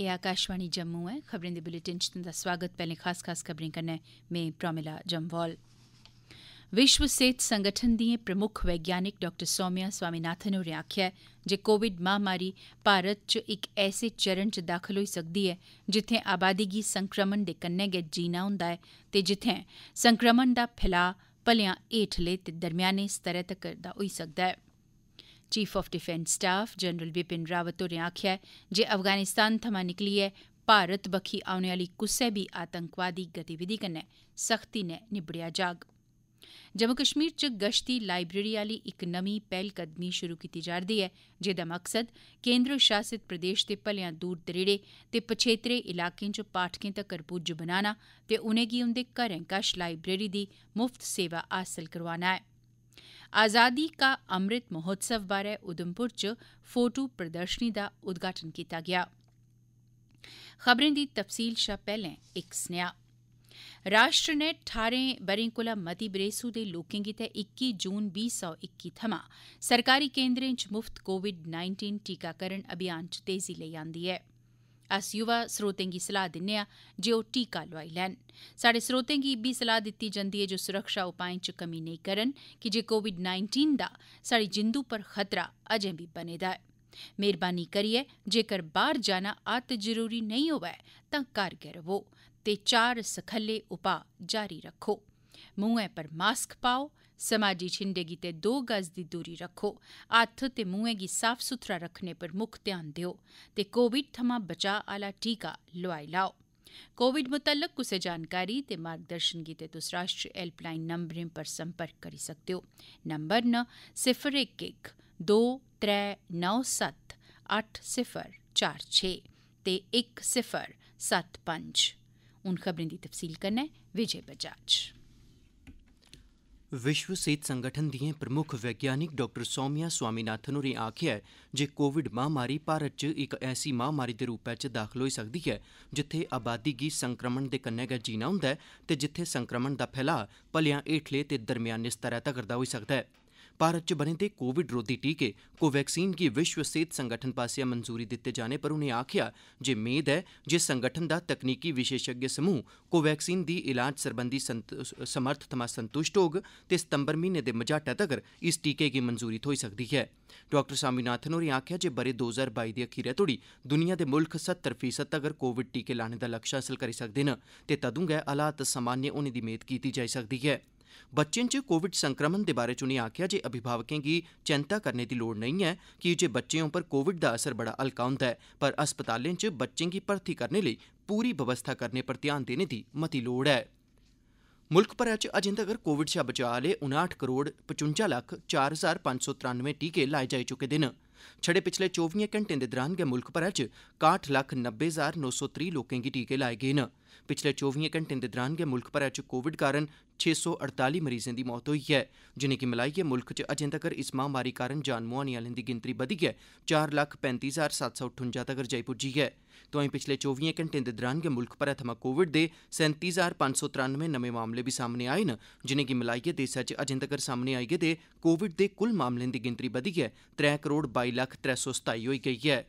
एह् आकाशवाणी जम्मू ऐ खबरें दे बुलेटिन च तुंदा सोआगत पैहले खास खास खबरें कन्नै में प्रोमिला जम्वाल विश्व सेहत संगठन दिए प्रमुख वैज्ञानिक डॉ सौम्या स्वामीनाथन होरें आखेआ ऐ जे कोविड महामारी भारत च इक ऐसे चरण च दाखल होई सकदी ऐ जित्थें आबादी गी संक्रमण दे कन्नै गै जीना हुंदा ऐ ते जित्थें संक्रमण दा फैलाऽ भलेआं हेठले ते दरम्याने स्तरै तगर दा होई सकदा ऐ chief of defence staff general Bipin Rawat होरें आखेआ ऐ जे अफगानिस्तान थमां निकलियै भारत बक्खी औने आह्ली कुसै बी आतंकवादी गतिविधि कन्नै सख्ती नै निब्बड़ेआ जाग जम्मू कश्मीर च गश्ती लाइब्रेरी आह्ली इक नमीं पैह्लकदमी शुरु कीती जा'रदी ऐ जेह्दा मकसद केन्द्र शासित प्रदेश दे भलेआं दूर दरेड़े ते पछेत्रे इलाकें च पाठकें तक्कर पुज्ज बनाना ते उनेंगी उंदे घरें कश लाइब्रेरी दी मुफ्त सेवा हासल करोआना ऐ आज़ादी का अमृत महोत्सव बारे उधमपुर च फोटो प्रदर्शनी दा उद्घाटन कीता गया खबरें दी तफसील शा पहले एक सनेहा राष्ट्र ने 18 ब'रें कोला मती बरेसू दे लोकें ते 21 जून 2021 थमा सरकारी केन्द्रें च मुफ्त कोविड 19 टीकाकरण अभियान च तेजी ले आंदी है ਅਸ ਯੁਵਾ ਸਰੋਤੇ ਦੀ ਸਲਾਹ ਦਿੰਨੇ ਆ ਜੇ ਉਹ ਟੀਕਾ ਲਵਾਈ ਲੈਣ ਸਾਡੇ ਸਰੋਤੇ ਦੀ ਵੀ ਸਲਾਹ ਦਿੱਤੀ ਜਾਂਦੀ ਹੈ ਜੋ ਸੁਰੱਖਿਆ ਉਪਾਅਾਂ ਚ ਕਮੀ ਨਹੀਂ ਕਰਨ ਕਿ ਜੇ ਕੋਵਿਡ-19 ਦਾ ਸਾਡੀ ਜਿੰਦੂ ਪਰ ਖਤਰਾ ਅਜੇ ਵੀ ਬਣੇਦਾ ਹੈ ਮਿਹਰਬਾਨੀ ਕਰੀਏ ਜੇਕਰ ਬਾਹਰ ਜਾਣਾ ਆਤ ਜ਼ਰੂਰੀ ਨਹੀਂ ਹੋਵੇ ਤਾਂ ਘਰ ਘਰ ਰਹੋ ਤੇ ਚਾਰ ਸਖੱਲੇ ਉਪਾਅ ਜਾਰੀ ਰੱਖੋ ਮੂੰਹ ਪਰ ਮਾਸਕ ਪਾਓ समाजी छिंडे गितै दो गज दी दूरी रक्खो हत्थ ते मुंहै गी साफ सुथरा रखने पर मुख ध्यान देओ ते कोविड थमां बचाऽ आह्ला टीका लोआई लाओ कोविड मुतल्लक कुसै जानकारी ते मार्गदर्शन गितै तुस राष्ट्रीय हेल्पलाइन नंबरें पर संपर्क करी सकदे ओ नंबर न सिफर इक इक दो त्रै नौ सत्त अट्ठ सिफर चार छे ते इक सिफर सत्त पंज हून खबरें दी तफसील कन्नै विजय बजाज ਵਿਸ਼ਵ ਸਿਹਤ ਸੰਗਠਨ ਦੀਆਂ ਪ੍ਰਮੁੱਖ ਵਿਗਿਆਨਿਕ ਡਾਕਟਰ ਸੌਮਿਆ ਸਵਾਮੀਨਾਥਨ ਹੋਰੇ ਆਖਿਆ ਜੇ ਕੋਵਿਡ ਮਹਾਮਾਰੀ ਭਾਰਤ 'ਚ ਇੱਕ ਐਸੀ ਮਹਾਮਾਰੀ ਦੇ ਰੂਪ ਵਿੱਚ ਦਾਖਲ ਹੋਈ ਸਕਦੀ ਹੈ ਜਿੱਥੇ ਆਬਾਦੀ ਗੀ ਸੰਕਰਮਣ ਦੇ ਕੰਨੇ ਗਾ ਜੀਣਾ ਹੁੰਦਾ ਹੈ ਤੇ ਜਿੱਥੇ ਸੰਕਰਮਣ ਦਾ ਫੈਲਾਅ ਭਲਿਆਂ ਏਠਲੇ ਤੇ ਦਰਮਿਆਨੇ ਸਤਰ ਤੱਕ ਕਰਦਾ ਹੋਈ ਸਕਦਾ ਹੈ भारत च बने दे कोविड रोधी टीके कोवैक्सीन गी विश्व सेहत संगठन पास्सेआ मंजूरी दित्ते जाने पर उनें आखेआ जे मेद ऐ जे संगठन दा तकनीकी विशेषज्ञ समूह कोवैक्सीन दी इलाज सरबंधी समर्थ थमां संतुष्ट होग ते सितंबर म्हीने दे मझाटै तगर इस टीके गी मंजूरी थ्होई सकदी ऐ डाक्टर स्वामीनाथन होरें आखेआ जे ब'रे दो ज्हार बाई दे अखीरै तोड़ी दुनिया दे मुल्ख सत्तर फीसद तगर कोविड टीके लाने दा लक्ष्य हासल करी सकदे न ते तदूं गै हालात सामान्य होने दी मेद कीती जाई सकदी ऐ बच्चें च कोविड संक्रमण दे बारे च उनें आखेआ जे अभिभावकें गी चैंता करने दी लोड़ नेईं ऐ जे बच्चें उप्पर कोविड दा असर बड़ा हल्का हुंदा ऐ पर अस्पतालें च बच्चें गी भर्थी करने लेई पूरी व्यवस्था करने पर ध्यान देने दी मती लोड़ ऐ मुल्ख भरै च अजें तगर कोविड शा बचाव आह्ले उनाठ करोड़ पचुंजा लक्ख चार हजार पंज सौ त्रानुए टीके लाए जाई चुके दे न छड़े पिछले चौबिएं घंटें दे दौरान गै मुल्ख भरै च काट्ठ लक्ख नब्बे हजार नौ सौ त्रीह् लोकें गी टीके लाए गे न पिछले चौबियें घंटें दे दरान गै मुल्ख भरै च कोविड कारण छे सौ अड़ताली मरीजें की मौत हुई है जिनेंगी मिलाइए मुल्ख च अजें तक्कर इस महामारी कारण जान मुहाने आह्लें दी गिनतरी बधियै चार लक्ख पैंती हजार सत्त सौ अठुंजा तगर जाई पुज्जी ऐ तोआईं पिछले चौबियें घंटें दे दरान गै मुल्ख भरै थमां कोविड दे सैंती हजार पंज सौ त्रानमें नमें मामले भी सामने आए न जिनेंगी मिलाइए देसै च अजें तक्कर सामने आई गेदे कोविड दे कुल मामलें की गिनतरी बधियै त्रै करोड़ बई लख त्रै सौ सताई होई गई है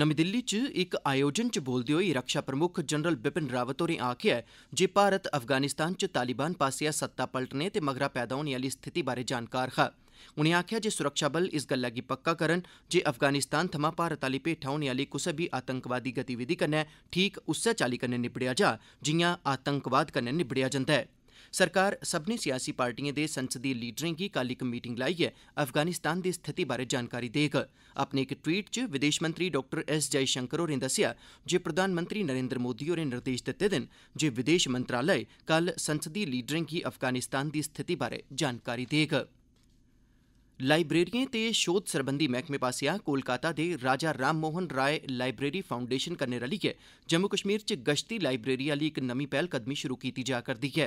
नमीं दिल्ली च इक आयोजन च बोलदे होई रक्षा प्रमुक्ख जनरल बिपिन रावत होरें आखेआ ऐ जे भारत अफगानिस्तान च तालिबान पासेआ सत्ता पलटने ते मगरा पैदा होने आह्ली स्थिति बारै जानकार हा उनें आखेआ जे सुरक्षाबल इस गल्लै गी पक्का करन जे अफगानिस्तान थमां भारत आह्ली भेठा होने आह्ली कुसै बी आतंकवादी गतिविधि कन्नै ठीक उस्सै चाल्ली कन्नै निब्बड़ेया जा जिआं आतंकवाद कन्नै निब्बड़ेया जंदा ऐ सरकार सब्मनें सियासी पार्टिएं दे संसदीय लीडरें गी कल इक मीटिंग लाइयै अफगानिस्तान दी स्थिति बारै जानकारी देग अपने इक ट्वीट च विदेश मंत्री डाक्टर एस जयशंकर होरें दस्सेआ जे प्रधानमंत्री नरेन्द्र मोदी होरें निर्देश दित्ते दे न जे विदेश मंत्रालय कल संसदीय लीडरें गी अफगानिस्तान दी स्थिति बारै जानकारी देग लाईब्रेरिएं ते शोध सरबंधी मैह्कमे पास्सेआ कोलकाता दे राजा राम मोहन राय लाईब्रेरी फाउंडेशन कन्नै रलियै जम्मू कश्मीर च गश्ती लाईब्रेरी आहली इक नमीं पैह्लकदमी शुरु कीती जा करदी ऐ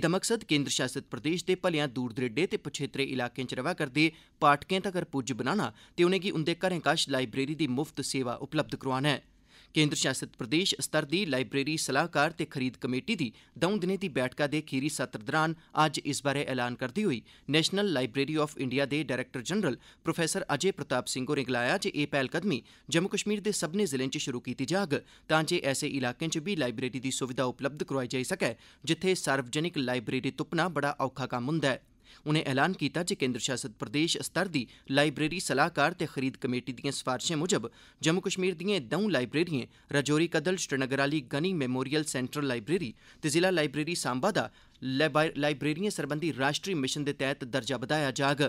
एह्दा मकसद केन्द्र शासित प्रदेश दे भलेआं दूर दरेडे ते पच्छेत्रे इलाकें च रवा करदे पाठकें तगर पुज्ज बनाना ते उनें'गी उंदे घरें कश लाईब्रेरी दी मुफ्त सेवा उपलब्ध करोआना ऐ ਕੇਂਦਰ ਸ਼ਾਸਿਤ ਪ੍ਰਦੇਸ਼ ਸਤਰ ਦੀ ਲਾਇਬ੍ਰੇਰੀ ਸਲਾਹਕਾਰ ਤੇ ਖਰੀਦ ਕਮੇਟੀ ਦੀ ਦੋਂ ਦਿਨੇ ਦੀ ਬੈਠਕਾ ਦੇ ਖੀਰੀ ਸਤਰ ਦੌਰਾਨ ਅੱਜ ਇਸ ਬਾਰੇ ਐਲਾਨ ਕਰਦੀ ਹੋਈ ਨੈਸ਼ਨਲ ਲਾਇਬ੍ਰੇਰੀ ਆਫ ਇੰਡੀਆ ਦੇ director general professor Ajay Pratap Singh ਹੋਰੇ ਗਲਾਇਆ ਜੇ ਇਹ ਪਹਿਲ ਕਦਮੀ ਜੰਮੂ ਕਸ਼ਮੀਰ ਦੇ ਸਭਨੇ ਜ਼ਿਲ੍ਹਿਆਂ 'ਚ ਸ਼ੁਰੂ ਕੀਤੀ ਜਾਗ ਤਾਂ ਜੇ ਐਸੇ ਇਲਾਕਿਆਂ 'ਚ ਵੀ ਲਾਇਬ੍ਰੇਰੀ ਦੀ ਸੁਵਿਧਾ ਉਪਲਬਧ ਕਰਵਾਈ ਜਾ ਸਕੇ ਜਿੱਥੇ ਸਰਵਜਨਿਕ ਲਾਇਬ੍ਰੇਰੀ ਤੁਪਨਾ ਬੜਾ ਔਖਾ ਕੰਮ ਹੁੰਦਾ ਹੈ उनें ऐलान कीता जे केन्द्र शासित प्रदेश स्तर दी लाईब्रेरी सलाहकार ते खरीद कमेटी दिएं सफारशें मुजब जम्मू कश्मीर दिएं दौं लाईब्रेरिएं राजौरी कदल श्रीनगर आह्ली गनी मेमोरियल सैंट्रल लाईब्रेरी ते जिला लाईब्रेरी सांबा दा लाईब्रेरिएं सरबंधी राष्ट्री मिशन दे तैह्त दर्जा बधाया जाग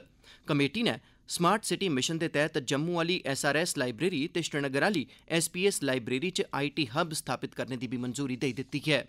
कमेटी नै स्मार्ट सिटी मिशन दे तैह्त जम्मू आह्ली एसआरएस लाईब्रेरी ते श्रीनगर आह्ली एसपीएस लाईब्रेरी च आईटी हब स्थापित करने दी बी मंजूरी देई दित्ती ऐ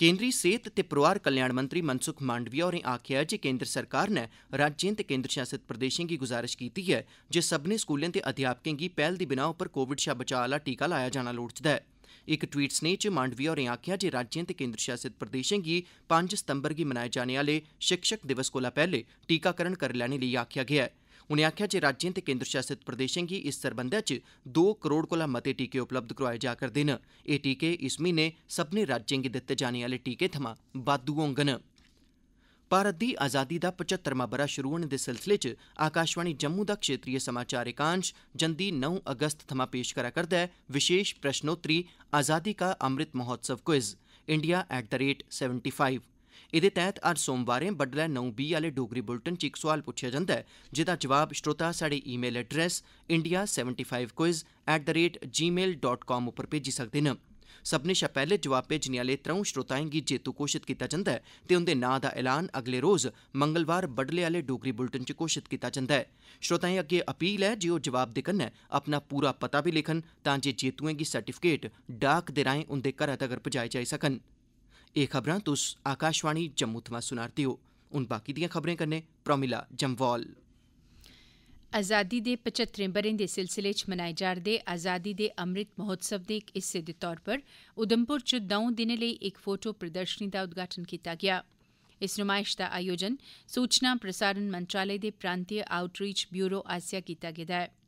केन्द्री सेहत ते परोआर कल्याण मंत्री मनसुख मांडविया होरें आखेआ ऐ जे केन्द्र सरकार नै राज्यें ते केन्द्र शासित प्रदेशें गी गुजारिश कीती ऐ जे सब्मनें स्कूलें ते अध्यापकें गी पैह्ल दी बिनाह उप्पर कोविड शा बचाऽ आह्ला टीका लाया जाना लोड़चदा ऐ इक ट्वीट स्नेह च मांडविया होरें आखेआ जे राज्यें ते केन्द्र शासित प्रदेशें गी पंज सितम्बर गी मनाए जाने आह्ले शिक्षक दिवस कोला पैह्ले टीकाकरण करी लैने लेई आखेआ गेआ ऐ उनें आखेआ जे राज्यें ते केन्द्र शासित प्रदेशें गी इस सरबंधै च दो करोड़ कोला मते टीके उपलब्ध करोआए जा'रदे न एह् टीके इस म्हीने सब्मनें राज्यें गी दित्ते जाने आह्ले टीके थमां बाद्दू होङन भारत दी आजादी दा पचत्तरमां ब'रा शुरु होने दे सिलसिले च आकाशवाणी जम्मू दा क्षेत्रीय समाचार एकांश जंदी नौ अगस्त थमां पेश करा करदा ऐ विशेष प्रश्नोत्तरी आजादी ka Amrit Mahotsav quiz India at the rate seventy five एह्दे तैह्त हर सोमवारें बड्डलै नौ बीह् आह्ले डोगरी बुलेटिन च इक सोआल पुच्छेआ जंदा ऐ जेह्दा जवाब श्रोता स्हाड़े email address India seventy five quiz at the rate G dot com उप्पर भेजी सकदे न सब्मनें शा पैह्ले जवाब भेजने आह्ले त्रौं श्रोताएं गी जेतू घोषित कीता जंदा ऐ ते उंदे नां दा ऐलान अगले रोज मंगलवार बड्डलै आह्ले डोगरी बुलेटिन च घोषित कीता जंदा ऐ श्रोताएं अग्गे अपील ऐ जे ओह् जवाब दे कन्नै अपना पूरा पता बी लिखन जे जेतुएं गी सर्टिफिकेट डाक दे राएं उंदे घरै तगर पुजाए जाई सकन एह् खबरां तुस आकाशवाणी जम्मू थमां सुना'रदे ओ हून बाकी दियें खबरें कन्नै प्रमिला जम्वाल आज़ादी दे पचत्तरें ब'रें दे सिलसिले च मनाए जा'रदे आज़ादी दे अमृत महोत्सव दे इक हिस्से दे तौर पर उधमपुर च दौं दिनें लेई इक फोटो प्रदर्शनी दा उद्घाटन कीता गेआ इस नुमाइश दा आयोजन सूचना प्रसारण मंत्रालय दे प्रांतीय आउटरीच ब्यूरो आसेआ कीता गेदा ऐ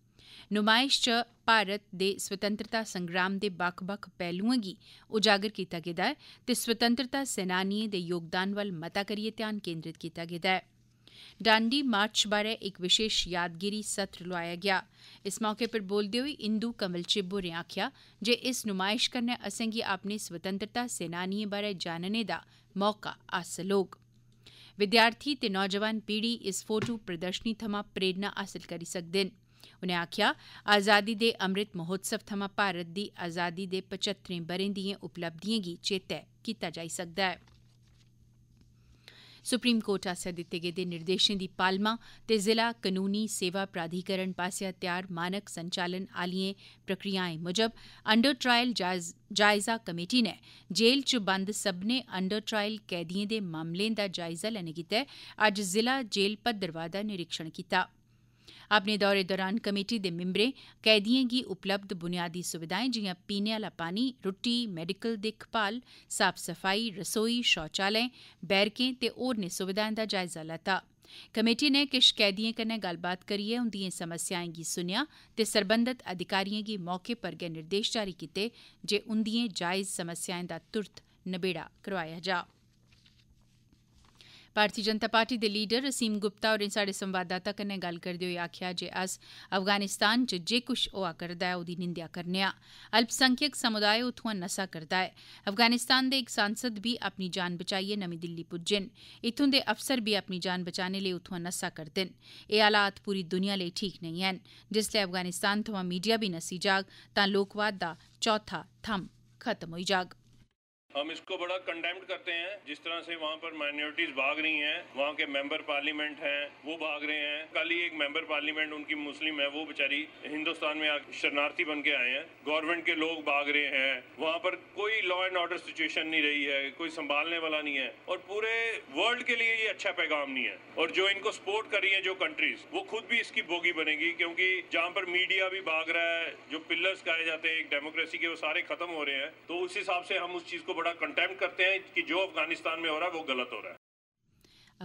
नुमाइश च भारत दे स्वतंत्रता संग्राम दे बक्ख बक्ख पैह्लुएं गी उजागर कीता गेदा ऐ ते स्वतंत्रता सेनानिएं दे योगदान बल मता करियै ध्यान केंद्रित कीता गेदा ऐ डांडी मार्च बारे एक विशेष यादगिरी सत्र लोआया गया इस मौके पर बोलते हुए इंदू कंवल चिब होरें आखेआ जे इस नुमाइश कन्नै असेंगी अपने स्वतंत्रता सेनानिएं बारे जानने दा मौका हासल होग विद्यार्थी ते नौजवान पीढ़ी इस फोटो प्रदर्शनी थमां प्रेरणा हासल करी सकदे न उनें आक्खेआ आजादी दे अमृत महोत्सव थमां भारत दी आज़ादी दे पच्हत्तरें ब'रें दिएं उपलब्धिएं गी चेतै कीता जाई सकदा ऐ सुप्रीमकोर्ट आसेआ दिते गेदे निर्देशें दी पालमा ते जिला कानूनी सेवा प्राधिकरण पासेआ तैयार मानक संचालन आलिएं प्रक्रियाएं मुजब अंडर ट्रायल जायजा कमेटी नै जेल च बंद सब्भनें अंडर ट्रायल कैदिएं दे मामलें दा जायजा लैने गितै अज्ज जिला जेल भद्रवाह दा निरीक्षण कीता हा अपने दौरे दौरान कमेटी दे मिम्बरें कैदियें गी उपलब्ध बुनियादी सुविधाएं जिआं पीने आला पानी रुट्टी मेडिकल दिक्खभाल साफ सफाई रसोई शौचालय बैरकें ते होरनें सुविधाएं दा जायजा लैता कमेटी ने किश कैदियें कन्नै गल्लबात करियै उंदिएं समस्याएं गी सुनेआ ते सरबंधत अधिकारिएं गी मौके पर गै निर्देश जारी कीते जे उंदिएं जायज समस्याएं दा तुरत नबेड़ा करोआया जा भारतीय जनता पार्टी दे लीडर असीम गुप्ता होरें साहड़े संवाददाता कन्नै गल्ल करदे होई आखेआ जे अस अफगानिस्तान च जे कुछ होआ करदा ऐ ओह्दी निंदेआ करने आं अल्पसंख्यक समुदाय उत्थुआं नसा करदा ऐ अफगानिस्तान दे इक सांसद भी अपनी जान बचाइयै नमीं दिल्ली पुज्जे न इत्थुं दे अफसर भी अपनी जान बचाने लेई उत्थुआं नसा करदे न एह् हालात पूरी दुनिया लेई ठीक नेईं हैन जिसलै अफगानिस्तान थमां मीडिया भी नस्सी जाग तां लोकवाद दा चौथा थम खत्म होई जाग हम इसको बड़ा कंडेम्ड करते हैं जिस तरह से वहाँ पर माइनॉरिटीज भाग रही हैं वहाँ के मेंबर पार्लियामेंट हैं वो भाग रहे हैं कल ही एक मेंबर पार्लियामेंट उनकी मुस्लिम है वो बेचारी हिंदुस्तान में शरणार्थी बन के आए हैं गवर्नमेंट के लोग भाग रहे हैं वहाँ पर कोई लॉ एंड ऑर्डर सिचुएशन नहीं रही है कोई संभालने वाला नहीं है और पूरे वर्ल्ड के लिए ये अच्छा पैगाम नहीं है और जो इनको सपोर्ट कर रही है जो कंट्रीज वो खुद भी इसकी बोगी बनेगी क्योंकि जहाँ पर मीडिया भी भाग रहा है जो पिलर्स कहे जाते हैं एक डेमोक्रेसी के वो सारे खत्म हो रहे हैं तो उस हिसाब से हम उस चीज को बड़ा कंटेम करते हैं कि जो अफगानिस्तान में हो रहा है वो गलत हो रहा है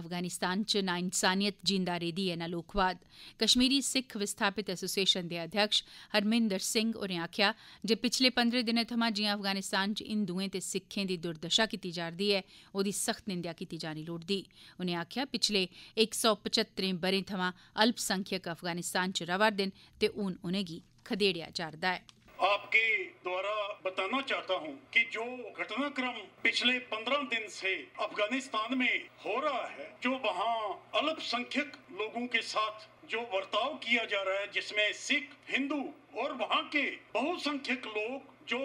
अफगानिस्तान च ना इंसानियत जींदा रेदी ऐ ना लोकवाद कश्मीरी सिख विस्थापित एसोसिएशन दे अध्यक्ष हरमिंदर सिंह होरें आखेआ जे पिछले पंदरें दिनें थमां जियां अफगानिस्तान च हिंदुएं ते सिखें दी दुर्दशा कीती जा'रदी ऐ ओह्दी सख्त निंदेआ कीती जानी लोड़दी उनें आखेआ पिछले इक सौ पचत्तरें ब'रें थमां अल्पसंख्यक अफगानिस्तान च रवा'रदे न ते हून उनेंगी खदेड़ेआ जा'रदा ऐ आपके द्वारा बताना चाहता हूं कि जो घटनाक्रम पिछले पंद्रह दिन से अफगानिस्तान में हो रहा है जो वहां अल्पसंख्यक लोगों के साथ जो बर्ताव किया जा रहा है जिसमें सिख हिंदू और वहाँ के बहुसंख्यक लोग जो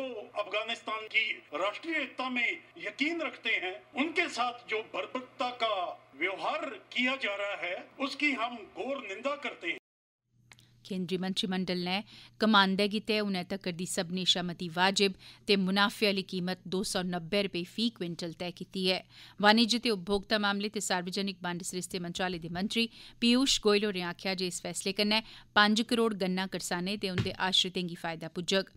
अफगानिस्तान की राष्ट्रीय एकता में यकीन रखते हैं उनके साथ जो बर्बरता का व्यवहार किया जा रहा है उसकी हम घोर निंदा करते हैं ਕੇਂਦਰੀ ਮੰਤਰੀ ਮੰਡਲ ਨੇ ਕਮਾਂਡੇ ਗਿਤੇ ਉਹਨਾਂ ਤੱਕ ਦੀ ਸਭ ਸ਼ਮਤੀ ਵਾਜਿਬ ਤੇ ਮੁਨਾਫੇ ਵਾਲੀ ਕੀਮਤ 290 ਰੁਪਏ ਫੀ ਕੁਇੰਟਲ ਤੈਅ ਕੀਤੀ ਹੈ ਵਾਣਿਜ ਤੇ ਉਪਭੋਗਤਾ ਮਾਮਲੇ ਤੇ ਸਰਵਜਨਿਕ ਵੰਡ ਸ੍ਰਿਸ਼ਟੇ ਮੰਤਰਾਲੇ ਦੇ ਮੰਤਰੀ ਪੀਯੂਸ਼ ਗੋਇਲ ਨੇ ਆਖਿਆ ਜੇ ਇਸ ਫੈਸਲੇ ਕੰਨੇ 5 ਕਰੋੜ ਗੰਨਾ ਕਿਸਾਨੇ ਤੇ ਉਹਦੇ ਆਸ਼ਰਿਤਾਂ ਦੀ ਫਾਇਦਾ ਪੁੱਜਗ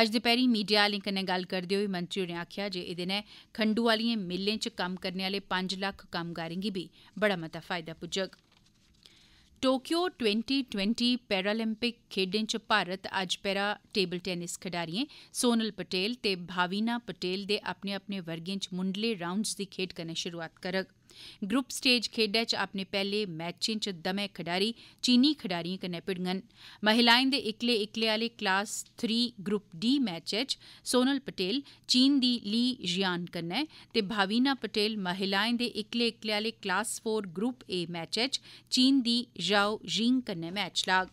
ਅੱਜ ਦੇ ਪੈਰੀ ਮੀਡੀਆ ਲਿੰਕ ਨੇ ਗੱਲ ਕਰਦੇ ਹੋਏ ਮੰਤਰੀ ਨੇ ਆਖਿਆ ਜੇ ਇਹਦੇ ਨੇ ਖੰਡੂ ਵਾਲੀਆਂ ਮਿੱਲਾਂ 'ਚ ਕੰਮ ਕਰਨ ਵਾਲੇ 5 ਲੱਖ ਕਾਮਗਾਰਾਂ ਦੀ ਵੀ ਬੜਾ ਮਤਾ ਫਾਇਦਾ ਪੁੱਜਗ टोक्यो 2020 पैरालंपिक खेड्डें च भारत अज्ज पैरा टेबल टेनिस खडारिएं सोनल पटेल ते भाविना पटेल दे अपने अपने वर्गें च मुंडले राउंड्स दी खेड्ड कन्नै शुरुआत करग ਗਰੁੱਪ ਸਟੇਜ ਖੇਡਾਂ 'ਚ ਆਪਣੇ ਪਹਿਲੇ ਮੈਚਾਂ 'ਚ ਦਮੇ ਖਿਡਾਰੀ ਚੀਨੀ ਖਿਡਾਰੀਆਂ ਕਨੇ ਪਿੜਗਨ ਮਹਿਲਾਵਾਂ ਦੇ ਇਕਲੇ ਇਕਲੇ ਵਾਲੇ ਕਲਾਸ 3 ਗਰੁੱਪ ਡੀ ਮੈਚ 'ਚ ਸੋਨਲ ਪਟੇਲ ਚੀਨ ਦੀ ਲੀ ਜਿਆਨ ਕਨੇ ਤੇ ਭਾਵੀਨਾ ਪਟੇਲ ਮਹਿਲਾਵਾਂ ਦੇ ਇਕਲੇ ਇਕਲੇ ਵਾਲੇ ਕਲਾਸ 4 ਗਰੁੱਪ ਏ ਮੈਚ 'ਚ ਚੀਨ ਦੀ ਜ਼ਾਓ ਜਿੰਗ ਕਨੇ ਮੈਚ ਲਾਗ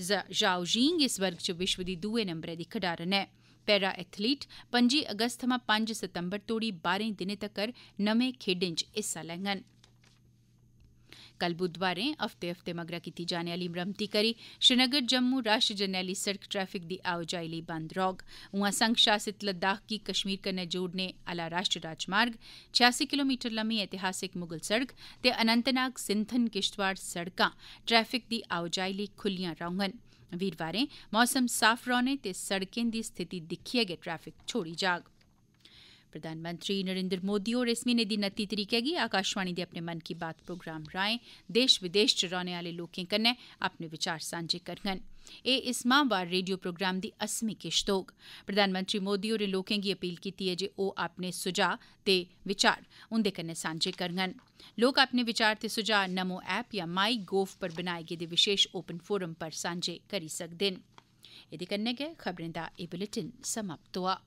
ਜ਼ਾਓ ਜਿੰਗ ਇਸ ਵਰਗ 'ਚ ਵਿਸ਼ਵ ਦੀ ਦੂਏ ਨੰਬਰ ਦੀ ਖਿਡਾਰਨ ਹੈ पैरा एथलीट पं'जी अगस्त थमां पंज सितंबर तोड़ी बारें दिनें तक्कर नमें खेडें च हिस्सा लैङन कल बुधवारें हफ्ते हफ्ते मगरा कीती जाने आली मरम्मती करी श्रीनगर जम्मू राष्ट्र जरनैली सड़क ट्रैफिक दी आओजाई लेई बंद रौह्ग उआं संघ शासित लद्दाख गी कश्मीर कन्नै जोड़ने आला राष्ट्री राजमार्ग छियासी किलोमीटर लम्मी ऐतिहासिक मुगल सड़क ते अनंतनाग सिंथन किश्तवाड़ सड़कां ट्रैफिक दी आओजाई लेई खुल्लियां रौह्ङन ਵੀਰਵਾरें मौसम साफ रौह्ने ते सड़कें दी स्थिति दिक्खियै गै ट्रैफिक छोड़ी जाग प्रधानमंत्री ਮੰਤਰੀ ਨਰਿੰਦਰ होर इस म्हीने दी नत्ती तरीकै गी आकाशवाणी दे अपने मन की बात प्रोग्राम राएं देश विदेश च रौह्ने आह्ले लोकें कन्नै अपने विचार सांझे करङन एह् इस माहवार रेडियो प्रोग्राम दी असमी किश्त होग प्रधानमंत्री मोदी होरें लोकें गी अपील कीती ऐ जे ओह् अपने सुझाऽ ते विचार उंदे कन्नै सांझे करङन लोक अपने विचार ते सुझाऽ नमो ऐप या माई गोव पर बनाए गेदे विशेष ओपन फोरम पर सांझे करी सकदे न एह्दे कन्नै गै खबरें दा एह् बुलेटिन समाप्त होआ